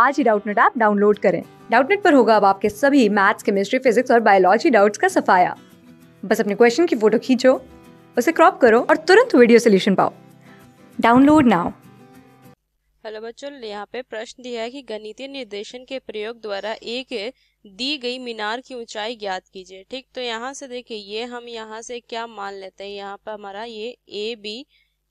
आज ही Doubtnut app download करें डाउटनेट पर होगा अब आपके सभी मैथ्स केमिस्ट्री फिजिक्स और बायोलॉजी डाउट्स का सफाया बस अपने क्वेश्चन की फोटो खींचो उसे क्रॉप करो और तुरंत वीडियो सोल्यूशन पाओ डाउनलोड नाउ हेलो बच्चों यहाँ पे प्रश्न दिया है कि गणितीय निर्देशन के प्रयोग द्वारा एक दी गई मीनार की ऊंचाई ज्ञात कीजिए ठीक तो यहाँ से देखिए ये हम यहाँ से क्या मान लेते हैं यहाँ पर हमारा ये ए बी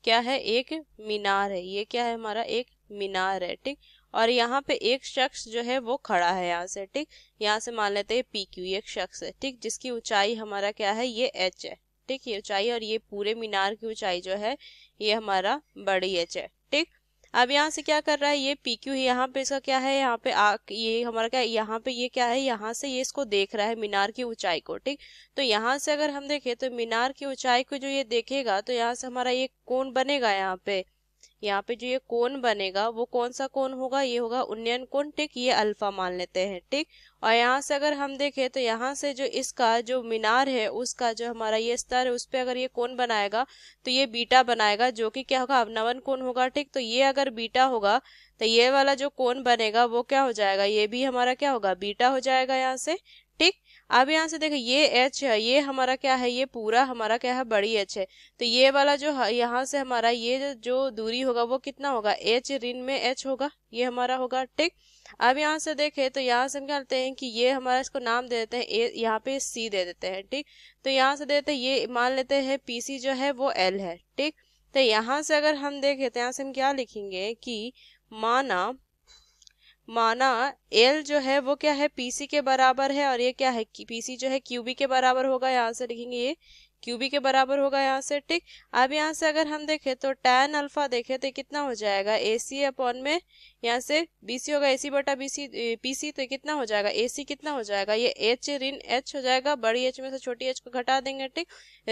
क्या है एक मीनार है ये क्या है हमारा एक मीनार है ठीक और यहाँ पे एक शख्स जो है वो खड़ा है यहाँ से ठीक यहाँ से मान लेते हैं पी क्यू एक शख्स है ठीक जिसकी ऊंचाई हमारा क्या है ये एच है ठीक ये ऊंचाई और ये पूरे मीनार की ऊंचाई जो है ये हमारा बड़ी एच है ठीक अब यहाँ से क्या कर रहा है ये पी क्यू यहाँ पे इसका क्या है यहाँ पे आ ये हमारा क्या यहाँ पे ये क्या है यहाँ से ये इसको देख रहा है मीनार की ऊंचाई को ठीक तो यहाँ से अगर हम देखें तो मीनार की ऊंचाई को जो ये देखेगा तो यहाँ से हमारा ये कोण बनेगा यहाँ पे यहाँ पे जो ये कोन बनेगा वो कौन सा कोन होगा ये होगा उन्नयन कोन टिक ये अल्फा मान लेते हैं ठीक और यहाँ से अगर हम देखें तो यहाँ से जो इसका जो मीनार है उसका जो हमारा ये स्तर है उस पर अगर ये कोन बनाएगा तो ये बीटा बनाएगा जो कि क्या होगा अवनवन कोन होगा ठीक तो ये अगर बीटा होगा तो ये वाला जो कोन बनेगा वो क्या हो जाएगा ये भी हमारा क्या होगा बीटा हो जाएगा यहाँ से ठीक अब यहाँ से देखो ये एच है ये हमारा क्या है ये पूरा हमारा क्या है बड़ी एच है तो ये वाला जो यहाँ से हमारा ये जो दूरी होगा वो कितना होगा एच ऋण में एच होगा ये हमारा होगा ठीक अब यहाँ से देखें तो यहाँ से हम क्या लेते हैं कि ये हमारा इसको नाम दे देते हैं ए यहाँ पे सी दे देते हैं ठीक तो यहाँ से देते ये मान लेते हैं पीसी जो है वो एल है ठीक तो यहाँ से अगर हम देखें तो यहाँ से हम क्या लिखेंगे कि माना माना एल जो है वो क्या है पीसी के बराबर है और ये क्या है पीसी जो है क्यूबी के बराबर होगा यहाँ से लिखेंगे ये क्यूबी के बराबर होगा यहाँ से ठीक अब यहाँ से अगर हम देखें तो टैन अल्फा देखें तो कितना हो जाएगा ए सी अपॉन में यहाँ से बी सी होगा ए सी बटा बी सी पी सी तो कितना हो जाएगा ए सी कितना हो जाएगा ये एच ऋण एच हो जाएगा बड़ी एच में से छोटी एच को घटा देंगे ठीक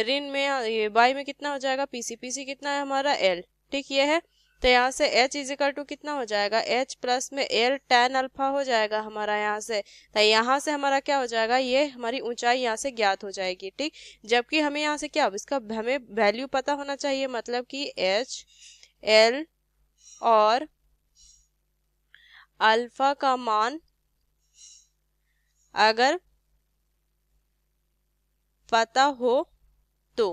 ऋण में बाई में कितना हो जाएगा पीसी पीसी कितना है हमारा एल ठीक ये है तो यहाँ से एच इज इक्वल टू कितना हो जाएगा एच प्लस में एल टेन अल्फा हो जाएगा हमारा यहाँ से तो यहाँ से हमारा क्या हो जाएगा ये हमारी ऊंचाई यहाँ से ज्ञात हो जाएगी ठीक जबकि हमें यहाँ से क्या इसका हमें वैल्यू पता होना चाहिए मतलब कि एच एल और अल्फा का मान अगर पता हो तो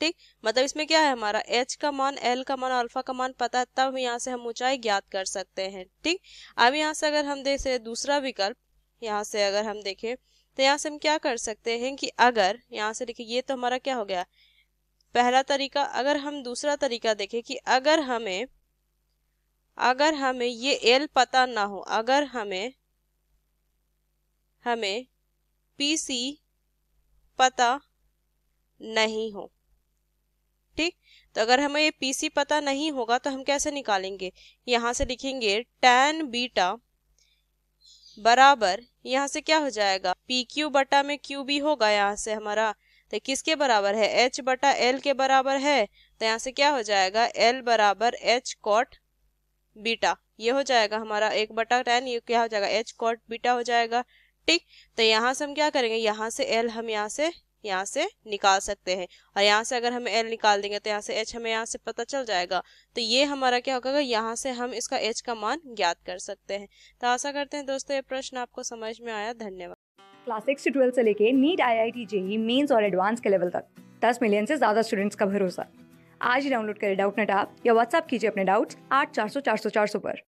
ठीक मतलब इसमें क्या है हमारा एच का मान एल का मान अल्फा का मान पता है तब यहाँ से हम ऊंचाई ज्ञात कर सकते हैं ठीक अब यहाँ से अगर हम देखें दूसरा विकल्प यहाँ से अगर हम देखें तो यहाँ से हम क्या कर सकते हैं कि अगर यहाँ से देखिए ये तो हमारा क्या हो गया पहला तरीका अगर हम दूसरा तरीका देखें कि अगर हमें अगर हमें ये एल पता ना हो अगर हमें हमें सी पता नहीं हो ठीक तो अगर हमें ये पीसी पता नहीं होगा तो हम कैसे निकालेंगे यहाँ से लिखेंगे टेन बीटा बराबर यहाँ से क्या हो जाएगा पी क्यू बटा में क्यू बी होगा यहाँ से हमारा तो किसके बराबर है एच बटा एल के बराबर है तो यहाँ से क्या हो जाएगा एल बराबर एच कॉट बीटा ये हो जाएगा हमारा एक बटा टेन ये क्या हो जाएगा एच कॉट बीटा हो जाएगा ठीक तो यहाँ से हम क्या करेंगे यहाँ से एल हम यहाँ से यहाँ से निकाल सकते हैं और यहाँ से अगर हम एल निकाल देंगे तो यहाँ से एच हमें यहाँ से पता चल जाएगा तो ये हमारा क्या होगा यहाँ से हम इसका एच का मान ज्ञात कर सकते हैं तो आशा करते हैं दोस्तों ये प्रश्न आपको समझ में आया धन्यवाद क्लास सिक्स से ट्वेल्थ से लेके NEET IIT JEE Mains और एडवांस के लेवल तक दस मिलियन से ज़्यादा स्टूडेंट्स का भरोसा आज ही डाउनलोड करें डाउट नेट आप या व्हाट्सअप कीजिए अपने डाउट्स आठ चार सौ चार सौ चार सौ पर